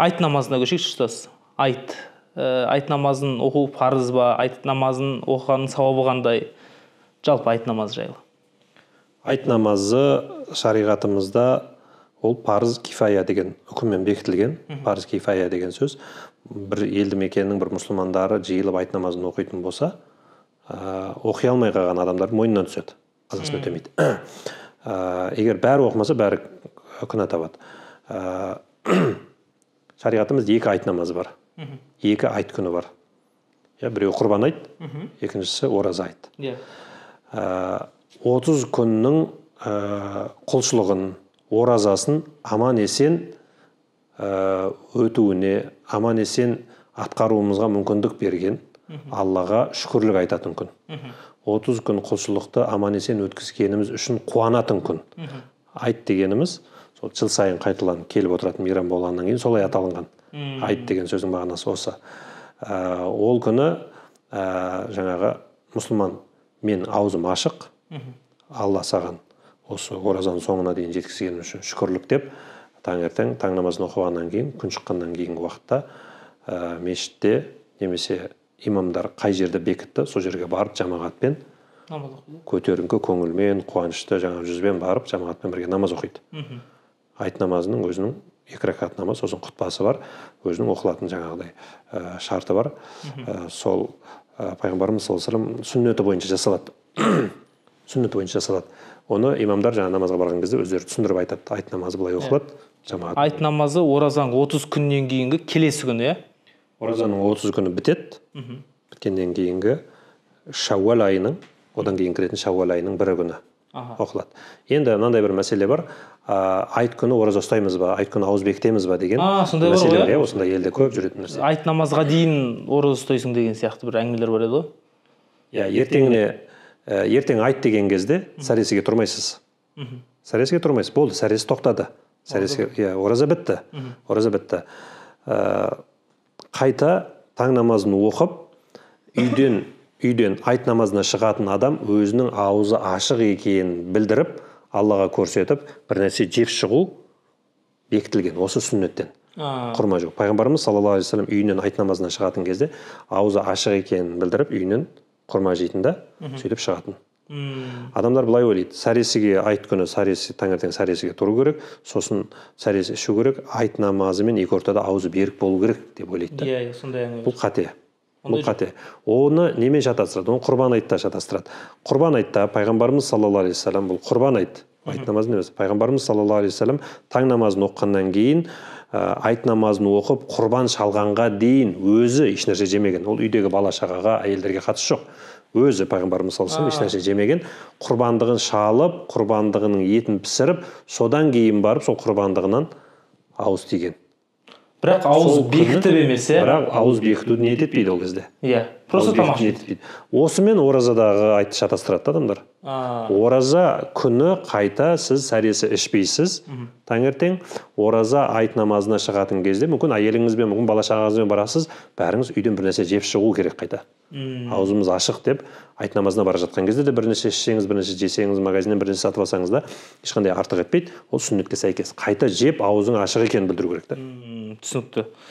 айт намазына көшейікші ұстаз айт ә, айт намазын оқу парыз ба айт намазын оқығанның сауабы қандай жалпы айт намазы жайлы айт намазы шариғатымызда ол парыз кифая деген үкіммен бекітілген парыз кифая деген сөз бір елді мекеннің бір мұсылмандары жиылып айт намазын оқитын болса ә, оқи алмай қалған адамдар мойнынан түседі қазасын өтемейді ә, э, егер бәрі оқымаса бәрі күнә табады шариғатымызда екі айт намазы бар екі айт күні бар иә біреуі құрбан айт екіншісі ораза айт иә ә, отыз күннің ә, құлшылығын оразасын аман есен ә, өтуіне аман есен атқаруымызға мүмкіндік берген аллаға шүкірлік айтатын күн 30 күн құлшылықты аман есен өткізгеніміз үшін қуанатын күн айт дегеніміз сол жыл сайын қайталанып келіп отыратын мейрам болғаннан кейін солай аталынған айт деген сөздің мағынасы осы ә, ол күні ә, жаңағы мұсылман мен аузым ашық алла саған осы оразаның соңына дейін жеткізгенім үшін шүкірлік деп таңертең таң намазын оқығаннан кейін күн шыққаннан кейінгі уақытта ә, мешітте немесе имамдар қай жерді бекітті сол жерге барып жамағатпен көтеріңкі көңілмен қуанышты жаңа жүзбен барып жамағатпен бірге намаз оқиды айт намазының өзінің екі ракат намаз сосын құтпасы бар өзінің оқылатын жаңағыдай э, шарты бар э, сол ә, пайғамбарымыз саллаллаху алейхи вассалам сүннеті бойынша жасалады сүннеті бойынша жасалады оны имамдар жаңа намазға барған кезде өздері түсіндіріп айтады айт намазы былай иә. оқылады жамағат айт намазы оразаның отыз күннен кейінгі келесі күні иә оразаның отыз күні бітеді біткеннен кейінгі шауал айының одан кейін кіретін шауал айының бірі күні оқылады енді мынандай бір мәселе бар ыыы айт күні ораза ұстаймыз ба айт күні ауыз бекітеміз ба деген сондай мәселе бар иә осындай елде көп жүретін нәрсе айт намазға дейін ораза ұстайсың деген сияқты бір әңгімелер бар еді ғой иә ертеңіне ертең айт деген кезде сәресіге тұрмайсыз сәресіге тұрмайсыз болды сәресі тоқтады сәресі иә ораза бітті ораза бітті ыыы қайта таң намазын оқып үйден үйден айт намазына шығатын адам өзінің аузы ашық екенін білдіріп аллаға көрсетіп бір нәрсе жеп шығу бекітілген осы сүннеттен құрма жоқ пайғамбарымыз саллаллаху алейхи вассалам үйінен айт намазына шығатын кезде аузы ашық екенін білдіріп үйінен құрма жейтін да сөйтіп шығатын адамдар былай ойлайды сәресіге айт күні сәресі таңертең сәресіге тұру керек сосын сәресі ішу керек айт намазымен екі ортада аузы берік болу керек деп ойлайды да иә, иә сондай бұл қате бұл қате оны немен шатастырады оны құрбан айтта шатастырады құрбан айтта пайғамбарымыз саллаллаху алейхи вассалам бұл құрбан айт айт намазын емес пайғамбарымыз саллаллаху алейхи вассалам таң намазын оқығаннан кейін ә, айт намазын оқып құрбан шалғанға дейін өзі ешнәрсе жемеген ол үйдегі бала шағаға әйелдерге қатысы жоқ өзі пайғамбарымыз саллаллаху еш ешнәрсе жемеген құрбандығын шалып құрбандығының етін пісіріп содан кейін барып сол құрбандығынан ауыз тиген бірақ ауыз бекітіп емес иә бірақ ауыз бекітуді не етпейді ол кезде иә просто тамақ осымен оразадағы айтты шатастырады да адамдар ораза күні қайта сіз сәресі ішпейсіз таңертең ораза айт намазына шығатын кезде мүмкін әйеліңізбен мүмкін бала шағаңызбен барасыз бәріңіз үйден бір нәрсе жеп шығу керек қайта мм аузымыз ашық деп айт намазына бара жатқан кезде де бірнәрсе ішсеңіз бірнәрсе жесеңіз магазиннен бірнәрсе сатып алсаңыз да ешқандай артық етпейді ол сүннетке сәйкес қайта жеп аузың ашық екенін білдіру керек та түсінікті